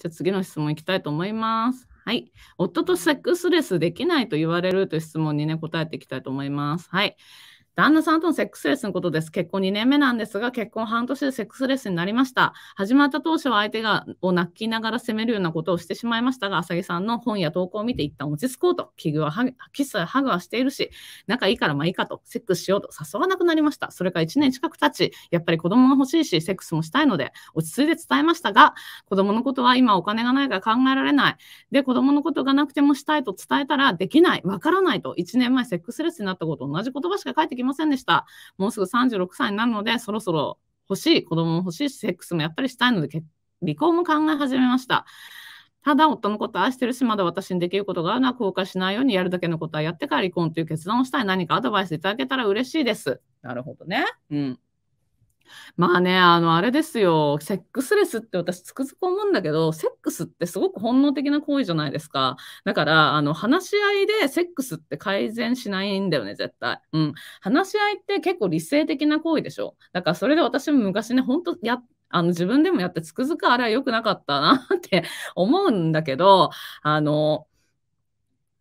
じゃあ次の質問いきたいと思います。はい。夫とセックスレスできないと言われるという質問にね、答えていきたいと思います。はい。旦那さんとのセックスレスのことです。結婚2年目なんですが、結婚半年でセックスレスになりました。始まった当初は相手がを泣きながら責めるようなことをしてしまいましたが、浅木さんの本や投稿を見て一旦落ち着こうと、器具はキスやハグはしているし、仲いいからまあいいかと、セックスしようと誘わなくなりました。それから1年近く経ち、やっぱり子供が欲しいし、セックスもしたいので、落ち着いて伝えましたが、子供のことは今お金がないから考えられない。で、子供のことがなくてもしたいと伝えたら、できない、わからないと、1年前セックスレスになったこと同じ言葉しか返ってきまませんでした。もうすぐ36歳になるので、そろそろ欲しい、子供も欲しいし、セックスもやっぱりしたいので、離婚も考え始めました。ただ、夫のことを愛してるし、まだ私にできることがあるのは後悔しないようにやるだけのことはやってから離婚という決断をしたい。何かアドバイスいただけたら嬉しいです。なるほどね。うん。まあね、あの、あれですよ。セックスレスって私つくづく思うんだけど、セックスってすごく本能的な行為じゃないですか。だから、あの、話し合いでセックスって改善しないんだよね、絶対。うん。話し合いって結構理性的な行為でしょ。だから、それで私も昔ね、本当やあの、自分でもやってつくづくあれは良くなかったなって思うんだけど、あの、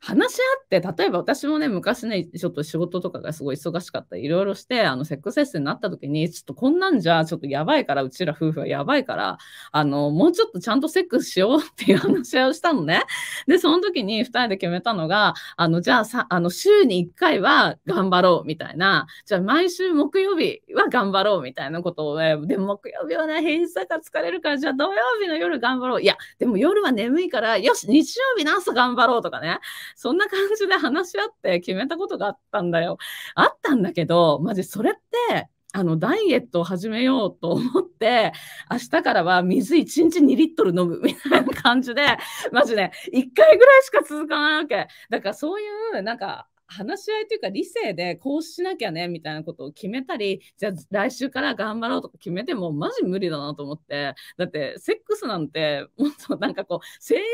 話し合って、例えば私もね、昔ね、ちょっと仕事とかがすごい忙しかったり、いろいろして、あの、セックスエッセになった時に、ちょっとこんなんじゃ、ちょっとやばいから、うちら夫婦はやばいから、あの、もうちょっとちゃんとセックスしようっていう話をしたのね。で、その時に二人で決めたのが、あの、じゃあさ、あの、週に一回は頑張ろうみたいな、じゃあ毎週木曜日は頑張ろうみたいなことをね、で、木曜日はね、平日だから疲れるから、じゃあ土曜日の夜頑張ろう。いや、でも夜は眠いから、よし、日曜日の朝頑張ろうとかね。そんな感じで話し合って決めたことがあったんだよ。あったんだけど、マジそれって、あの、ダイエットを始めようと思って、明日からは水1日2リットル飲むみたいな感じで、マジね、1回ぐらいしか続かないわけ。だからそういう、なんか、話し合いというか理性でこうしなきゃねみたいなことを決めたりじゃあ来週から頑張ろうとか決めてもマジ無理だなと思ってだってセックスなんてもっとなんかこう性欲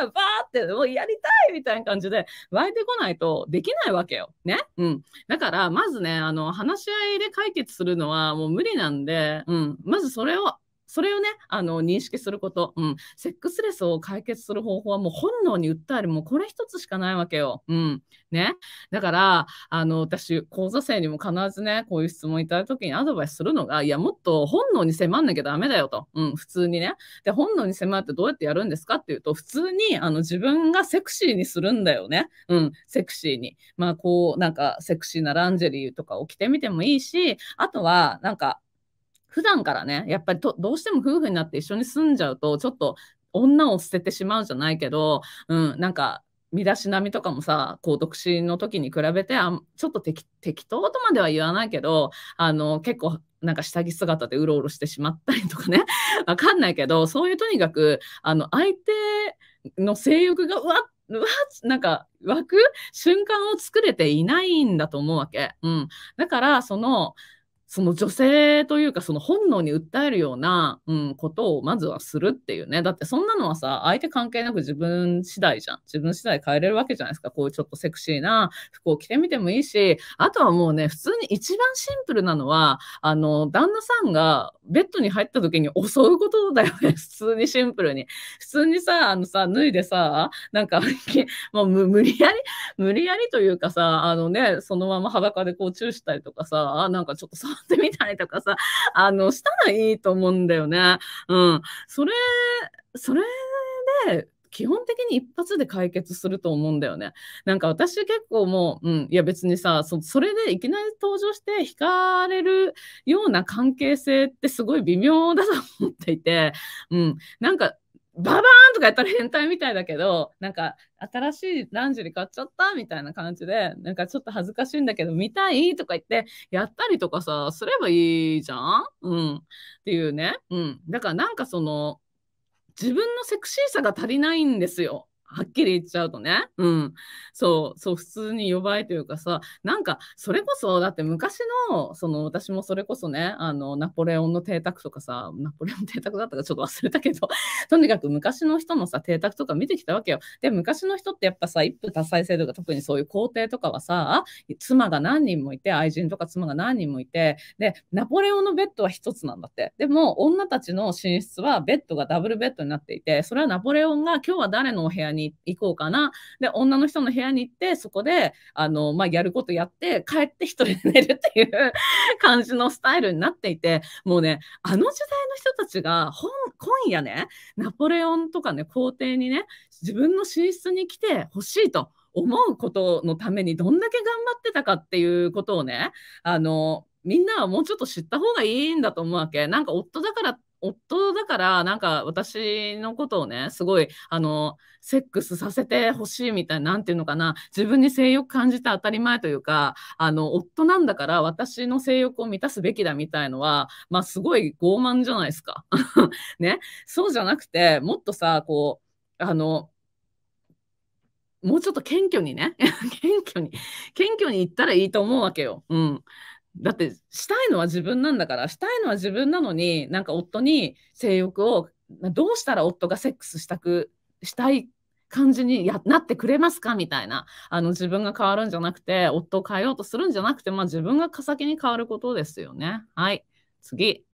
がさバーってもうやりたいみたいな感じで湧いてこないとできないわけよ。ね、うん、だからまずねあの話し合いで解決するのはもう無理なんで、うん、まずそれをそれをね、あの、認識すること。うん。セックスレスを解決する方法はもう本能に訴える、もうこれ一つしかないわけよ。うん。ね。だから、あの、私、講座生にも必ずね、こういう質問いただくときにアドバイスするのが、いや、もっと本能に迫んなきゃダメだよと。うん、普通にね。で、本能に迫ってどうやってやるんですかっていうと、普通に、あの、自分がセクシーにするんだよね。うん、セクシーに。まあ、こう、なんか、セクシーなランジェリーとかを着てみてもいいし、あとは、なんか、普段からね、やっぱりとどうしても夫婦になって一緒に住んじゃうと、ちょっと女を捨ててしまうじゃないけど、うん、なんか、身だしなみとかもさ、高独身の時に比べて、あちょっと適当とまでは言わないけど、あの、結構、なんか下着姿でうろうろしてしまったりとかね、わかんないけど、そういうとにかく、あの、相手の性欲がうわっわなんか湧く瞬間を作れていないんだと思うわけ。うん。だから、その、その女性というか、その本能に訴えるような、うん、ことをまずはするっていうね。だってそんなのはさ、相手関係なく自分次第じゃん。自分次第変えれるわけじゃないですか。こういうちょっとセクシーな服を着てみてもいいし、あとはもうね、普通に一番シンプルなのは、あの、旦那さんがベッドに入った時に襲うことだよね。普通にシンプルに。普通にさ、あのさ、脱いでさ、なんか、もう無理やり、無理やりというかさ、あのね、そのまま裸でこうチューしたりとかさ、なんかちょっと触ってみたりとかさ、あの、したらいいと思うんだよね。うん。それ、それで、基本的に一発で解決すると思うんだよね。なんか私結構もう、うん、いや別にさ、そそれでいきなり登場して惹かれるような関係性ってすごい微妙だと思っていて、うん、なんかババーンとかやったら変態みたいだけど、なんか、新しいランジェリー買っちゃったみたいな感じで、なんかちょっと恥ずかしいんだけど、見たいとか言って、やったりとかさ、すればいいじゃんうん。っていうね。うん。だからなんかその、自分のセクシーさが足りないんですよ。はっきり言っちゃうとね。うん。そう、そう、普通に呼ばれというかさ、なんか、それこそ、だって昔の、その、私もそれこそね、あの、ナポレオンの邸宅とかさ、ナポレオン邸宅だったかちょっと忘れたけど、とにかく昔の人のさ、邸宅とか見てきたわけよ。で、昔の人ってやっぱさ、一夫多妻制度が特にそういう皇帝とかはさ、妻が何人もいて、愛人とか妻が何人もいて、で、ナポレオンのベッドは一つなんだって。でも、女たちの寝室はベッドがダブルベッドになっていて、それはナポレオンが今日は誰のお部屋に行こうかな。で、女の人の部屋に行って、そこで、あの、まあ、やることやって、帰って一人で寝るっていう感じのスタイルになっていて、もうね、あの時代の人たちが、本、今夜ね、ナポレオンとかね、皇帝にね、自分の寝室に来てほしいと。思うことのためにどんだけ頑張ってたかっていうことをね、あの、みんなはもうちょっと知った方がいいんだと思うわけ。なんか夫だからっ夫だからなんか私のことをねすごいあのセックスさせてほしいみたいな何て言うのかな自分に性欲感じて当たり前というかあの夫なんだから私の性欲を満たすべきだみたいのはまあすごい傲慢じゃないですか。ねそうじゃなくてもっとさこうあのもうちょっと謙虚にね 謙虚に謙虚に言ったらいいと思うわけよ。うんだってしたいのは自分なんだからしたいのは自分なのになんか夫に性欲をどうしたら夫がセックスしたくしたい感じにやなってくれますかみたいなあの自分が変わるんじゃなくて夫を変えようとするんじゃなくて、まあ、自分が先に変わることですよね。はい次